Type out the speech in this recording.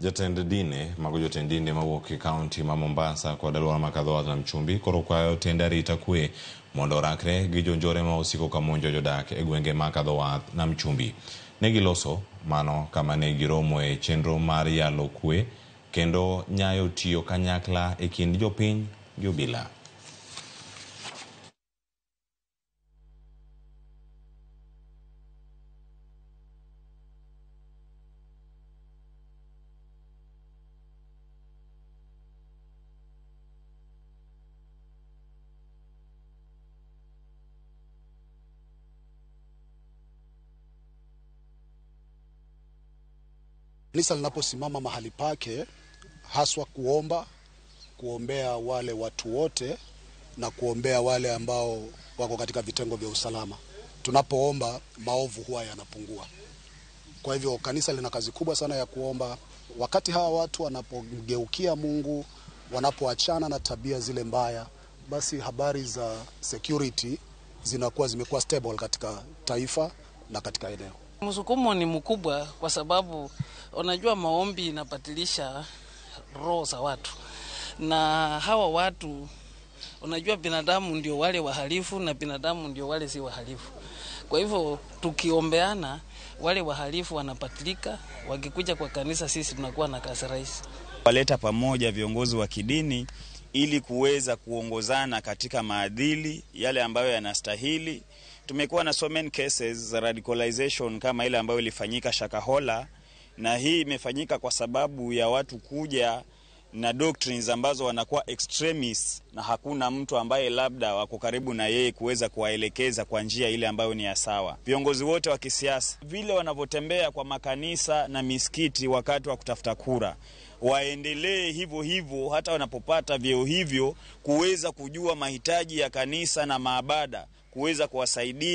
jatend dine mago jotend dine mawuok e ma Mombasa kod alwora ma Kadhowath nam Chumbi koro kwayo tend arita kwe mondo orakre gi jonjore ma osiko ka monjo jodak e gwenge ma Kadhowath nam Chumbi. Ne giloso mano kama ne giromo e chenro mar yalo kwe kendo nyayo tiyo kanyakla e kind jopiny gi obila. Kanisa linaposimama mahali pake, haswa kuomba, kuombea wale watu wote na kuombea wale ambao wako katika vitengo vya usalama. Tunapoomba maovu huwa yanapungua. Kwa hivyo kanisa lina kazi kubwa sana ya kuomba, wakati hawa watu wanapogeukia Mungu, wanapoachana na tabia zile mbaya, basi habari za security zinakuwa zimekuwa stable katika taifa na katika eneo. Msukumo ni mkubwa kwa sababu Unajua, maombi inapatilisha roho za watu, na hawa watu, unajua, binadamu ndio wale wahalifu na binadamu ndio wale si wahalifu. Kwa hivyo tukiombeana, wale wahalifu wanapatilika wakikuja kwa kanisa, sisi tunakuwa na kasi rahisi. Waleta pamoja viongozi wa kidini ili kuweza kuongozana katika maadili yale ambayo yanastahili. Tumekuwa na so many cases za radicalization kama ile ambayo ilifanyika Shakahola na hii imefanyika kwa sababu ya watu kuja na doctrines ambazo wanakuwa extremists na hakuna mtu ambaye labda wako karibu na yeye kuweza kuwaelekeza kwa njia ile ambayo ni ya sawa. Viongozi wote wa kisiasa vile wanavyotembea kwa makanisa na misikiti wakati wa kutafuta kura, waendelee hivyo hivyo hata wanapopata vyeo hivyo, kuweza kujua mahitaji ya kanisa na maabada, kuweza kuwasaidia